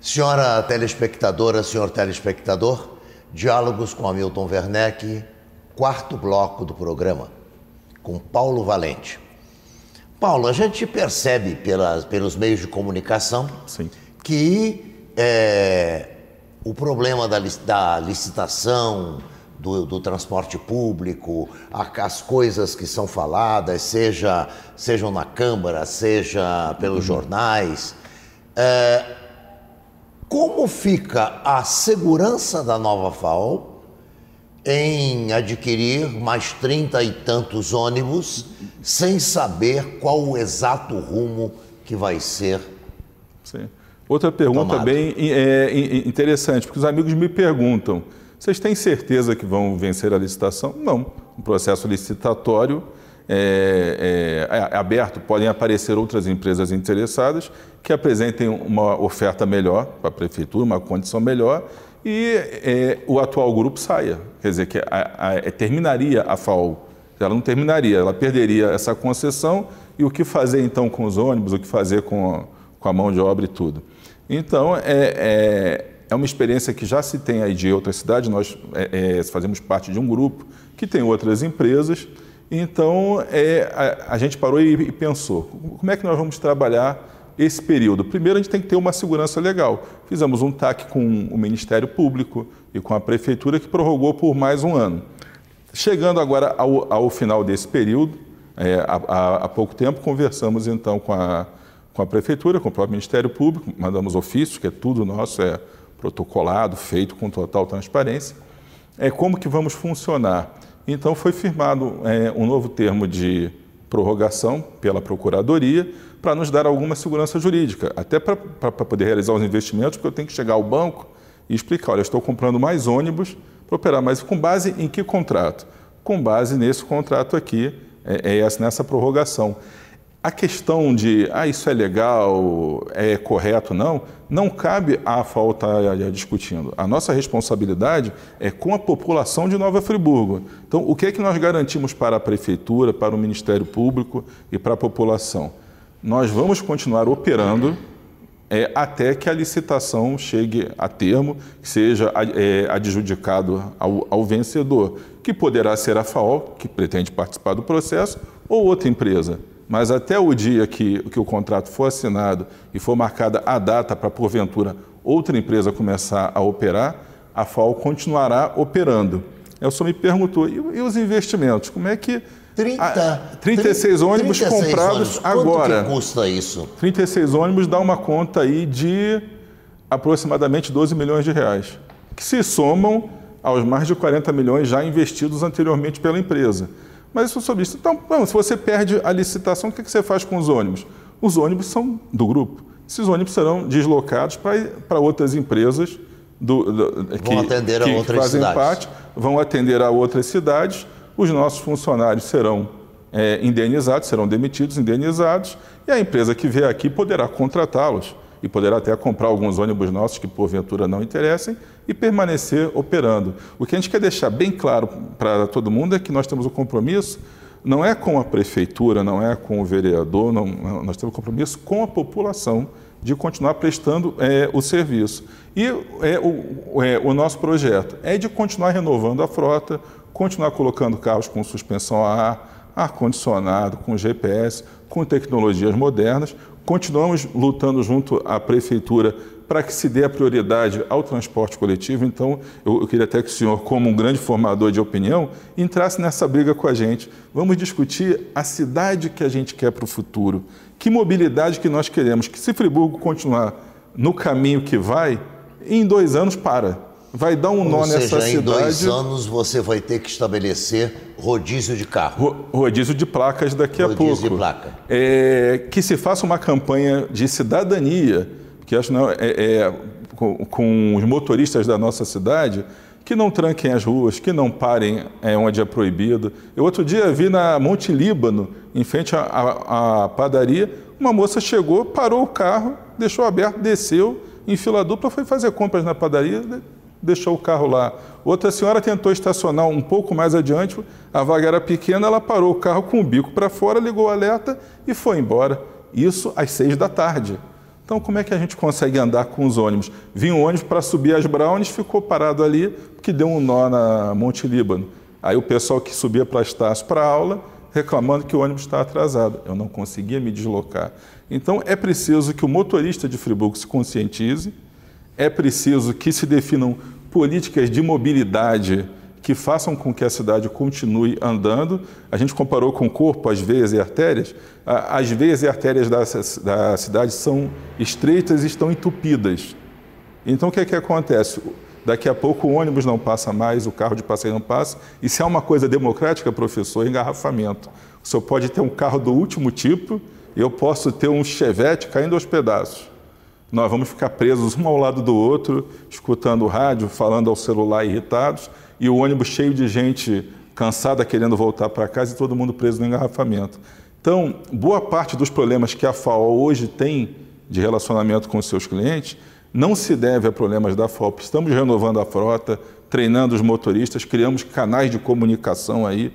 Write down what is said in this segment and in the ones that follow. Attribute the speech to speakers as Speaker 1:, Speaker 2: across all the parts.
Speaker 1: Senhora telespectadora, senhor telespectador, Diálogos com Hamilton Werneck, quarto bloco do programa, com Paulo Valente. Paulo, a gente percebe pelas, pelos meios de comunicação Sim. que é, o problema da, da licitação, do, do, transporte público, as coisas que são faladas, seja, sejam na Câmara, seja pelos uhum. jornais, é, como fica a segurança da nova FAO em adquirir mais trinta e tantos ônibus sem saber qual o exato rumo que vai ser? Sim. Outra pergunta tomado. bem
Speaker 2: é, interessante, porque os amigos me perguntam: vocês têm certeza que vão vencer a licitação? Não. Um processo licitatório é é, é, é, aberto, podem aparecer outras empresas interessadas que apresentem uma oferta melhor para a prefeitura, uma condição melhor e é, o atual grupo saia. Quer dizer, que a, a, é, terminaria a FAO. Ela não terminaria, ela perderia essa concessão e o que fazer então com os ônibus, o que fazer com, com a mão de obra e tudo. Então, é, é, é uma experiência que já se tem aí de outra cidade nós é, fazemos parte de um grupo que tem outras empresas então, é, a, a, gente parou e, e pensou, como é que nós vamos trabalhar esse período? Primeiro, a gente tem que ter uma segurança legal. Fizemos um TAC com o Ministério Público e com a Prefeitura, que prorrogou por mais um ano. Chegando agora ao, ao final desse período, é, há, há, pouco tempo, conversamos então com a, com a Prefeitura, com o próprio Ministério Público, mandamos ofício, que é tudo nosso, é protocolado, feito com total transparência. É como que vamos funcionar? Então foi firmado é, um novo termo de prorrogação pela Procuradoria para nos dar alguma segurança jurídica, até para poder realizar os investimentos, porque eu tenho que chegar ao banco e explicar, olha, estou comprando mais ônibus para operar, mas com base em que contrato? Com base nesse contrato aqui, é, é nessa prorrogação. A questão de ah, isso é legal, é correto, não, não cabe à falta tá, discutindo. A nossa responsabilidade é com a população de Nova Friburgo. Então, o que é que nós garantimos para a Prefeitura, para o Ministério Público e para a população? Nós vamos continuar operando é, até que a licitação chegue a termo, que seja é, adjudicado ao, ao vencedor, que poderá ser a FAO, que pretende participar do processo, ou outra empresa mas até o dia que, que o contrato for assinado e for marcada a data para, porventura, outra empresa começar a operar, a FAO continuará operando. Eu só me perguntou, e, e os investimentos? Como é que. 30,
Speaker 1: a, 36 30, ônibus 36 comprados ônibus. agora. Quanto custa isso?
Speaker 2: 36 ônibus dá uma conta aí de aproximadamente 12 milhões de reais, que se somam aos mais de 40 milhões já investidos anteriormente pela empresa. Mas isso sobre isso. Então, não, se você perde a licitação, o que, é que você faz com os ônibus? Os ônibus são do grupo. Esses ônibus serão deslocados para outras empresas do, do, que, vão atender a que outras fazem cidades. parte, vão atender a outras cidades. Os nossos funcionários serão é, indenizados, serão demitidos, indenizados, e a empresa que vier aqui poderá contratá-los e poderá até comprar alguns ônibus nossos que porventura não interessem e permanecer operando. O que a gente quer deixar bem claro para todo mundo é que nós temos um compromisso não é com a prefeitura, não é com o vereador, não, nós temos um compromisso com a população de continuar prestando é, o serviço. E é, o, é, o nosso projeto é de continuar renovando a frota, continuar colocando carros com suspensão a ar, ar-condicionado, com GPS, com tecnologias modernas, Continuamos lutando junto à prefeitura para que se dê a prioridade ao transporte coletivo. Então, eu, eu, queria até que o senhor, como um grande formador de opinião, entrasse nessa briga com a gente. Vamos discutir a cidade que a gente quer para o futuro. Que mobilidade que nós queremos? Que se Friburgo continuar no caminho que vai, em dois anos para vai dar um Ou nó seja, nessa cidade. seja, em dois anos
Speaker 1: você vai ter que estabelecer rodízio de carro. Ro rodízio de placas daqui rodízio a pouco. Rodízio de placa.
Speaker 2: É, que se faça uma campanha de cidadania, que acho não é, é com, com, os motoristas da nossa cidade, que não tranquem as ruas, que não parem é, onde é proibido. Eu outro dia vi na Monte Líbano, em frente à, à padaria, uma moça chegou, parou o carro, deixou aberto, desceu em fila dupla, foi fazer compras na padaria, né? deixou o carro lá. Outra senhora tentou estacionar um pouco mais adiante, a vaga era pequena, ela parou o carro com o bico para fora, ligou o alerta e foi embora. Isso às seis da tarde. Então, como é que a gente consegue andar com os ônibus? Vinha um ônibus para subir as Brown's ficou parado ali, porque deu um nó na Monte Líbano. Aí o pessoal que subia para Estácio para aula, reclamando que o ônibus está atrasado. Eu não conseguia me deslocar. Então, é preciso que o motorista de Friburgo se conscientize, é preciso que se definam políticas de mobilidade que façam com que a cidade continue andando. A gente comparou com o corpo, as veias e artérias. As veias e artérias da, da cidade são estreitas e estão entupidas. Então, o que é que acontece? Daqui a pouco o ônibus não passa mais, o carro de passeio não passa. E se é uma coisa democrática, professor, é engarrafamento. O senhor pode ter um carro do último tipo, eu posso ter um chevette caindo aos pedaços. Nós vamos ficar presos um ao lado do outro, escutando o rádio, falando ao celular irritados, e o ônibus cheio de gente cansada querendo voltar para casa e todo mundo preso no engarrafamento. Então, boa parte dos problemas que a FAO hoje tem de relacionamento com os seus clientes não se deve a problemas da FOP. Estamos renovando a frota, treinando os motoristas, criamos canais de comunicação aí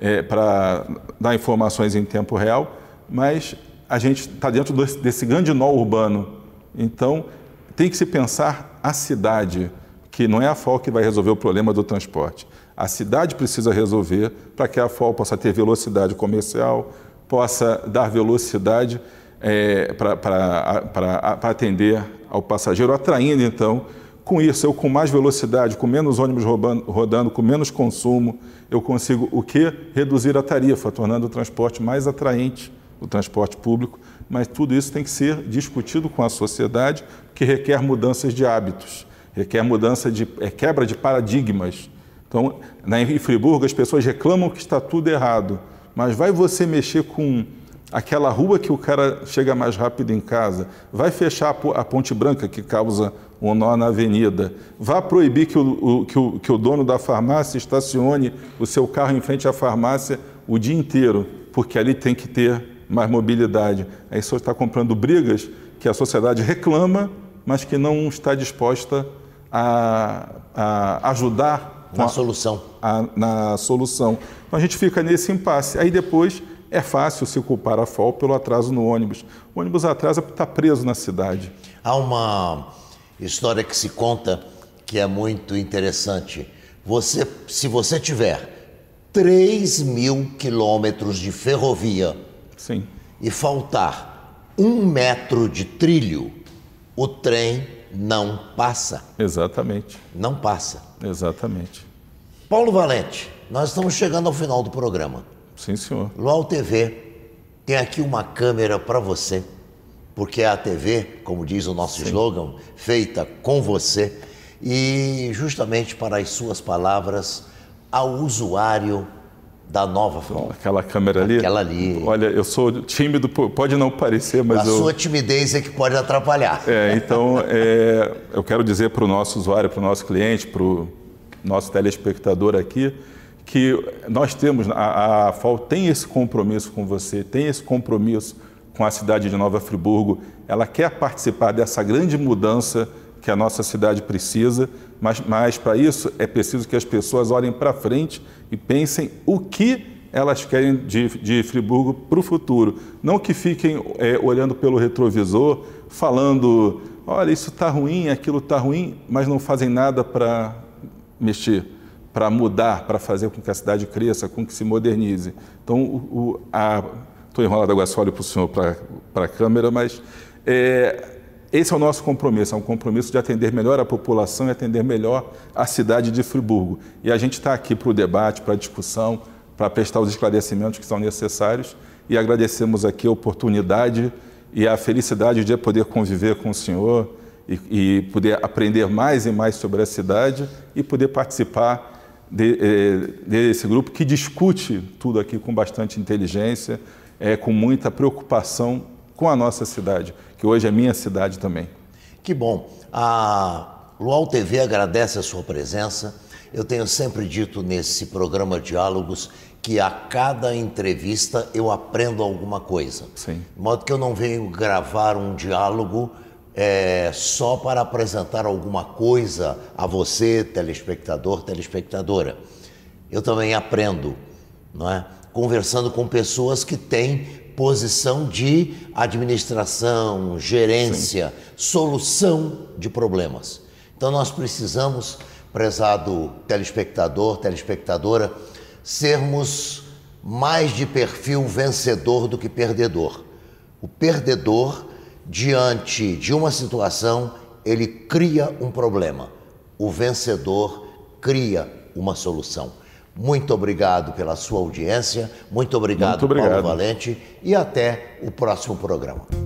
Speaker 2: é, para dar informações em tempo real, mas a gente está dentro desse grande nó urbano então, tem que se pensar a cidade, que não é a FOL que vai resolver o problema do transporte. A cidade precisa resolver para que a FOL possa ter velocidade comercial, possa dar velocidade é, para atender ao passageiro, atraindo então com isso, eu com mais velocidade, com menos ônibus roubando, rodando, com menos consumo, eu consigo o quê? Reduzir a tarifa, tornando o transporte mais atraente o transporte público, mas tudo isso tem que ser discutido com a sociedade, que requer mudanças de hábitos, requer mudança de é quebra de paradigmas. Então, na, em Friburgo, as pessoas reclamam que está tudo errado, mas vai você mexer com aquela rua que o cara chega mais rápido em casa, vai fechar a Ponte Branca, que causa um nó na avenida, vai proibir que o, o, que o, que o dono da farmácia estacione o seu carro em frente à farmácia o dia inteiro, porque ali tem que ter mais mobilidade. Aí só está comprando brigas que a sociedade reclama, mas que não está disposta a, a ajudar na a, solução. A, na solução. Então a gente fica nesse impasse. Aí depois é fácil se culpar a FOL pelo atraso
Speaker 1: no ônibus. O ônibus atrasa porque está preso na cidade. Há uma história que se conta que é muito interessante. Você, se você tiver 3 mil quilômetros de ferrovia Sim. e faltar um metro de trilho, o trem não passa. Exatamente. Não passa. Exatamente. Paulo Valente, nós estamos chegando ao final do programa. Sim, senhor. Luau TV tem aqui uma câmera para você, porque é a TV, como diz o nosso Sim. slogan, feita com você e justamente para as suas palavras ao usuário da nova Fron. Aquela câmera ali? Aquela ali. Olha, eu sou tímido, pode não parecer, mas. A eu... sua timidez é que pode atrapalhar.
Speaker 2: É, então, é, eu quero dizer para o nosso usuário, para o nosso cliente, para o nosso telespectador aqui, que nós temos, a, a FAO tem esse compromisso com você, tem esse compromisso com a cidade de Nova Friburgo, ela quer participar dessa grande mudança que a nossa cidade precisa, mas, mas para isso é preciso que as pessoas olhem para frente e pensem o que elas querem de, de Friburgo para o futuro. Não que fiquem é, olhando pelo retrovisor, falando, olha, isso está ruim, aquilo está ruim, mas não fazem nada para mexer, para mudar, para fazer com que a cidade cresça, com que se modernize. Então, o, o a, Estou enrolado agora, só olho para o senhor, para a câmera, mas é, esse é o nosso compromisso, é um compromisso de atender melhor a população e atender melhor a cidade de Friburgo. E a gente está aqui para o debate, para a discussão, para prestar os esclarecimentos que são necessários e agradecemos aqui a oportunidade e a felicidade de poder conviver com o senhor e, e poder aprender mais e mais sobre a cidade e poder participar de, eh, desse grupo que discute tudo aqui com bastante inteligência, é, com muita preocupação com a nossa cidade, que hoje é minha
Speaker 1: cidade também. Que bom. A Luau TV agradece a sua presença. Eu tenho sempre dito nesse programa Diálogos que a cada entrevista eu aprendo alguma coisa. Sim. De modo que eu não venho gravar um diálogo é, só para apresentar alguma coisa a você, telespectador, telespectadora. Eu também aprendo, não é? Conversando com pessoas que têm posição de administração, gerência, Sim. solução de problemas. Então nós precisamos, prezado telespectador, telespectadora, sermos mais de perfil vencedor do que perdedor. O perdedor, diante de uma situação, ele cria um problema. O vencedor cria uma solução. Muito obrigado pela sua audiência, muito obrigado, muito obrigado. Paulo Valente, e até o próximo programa.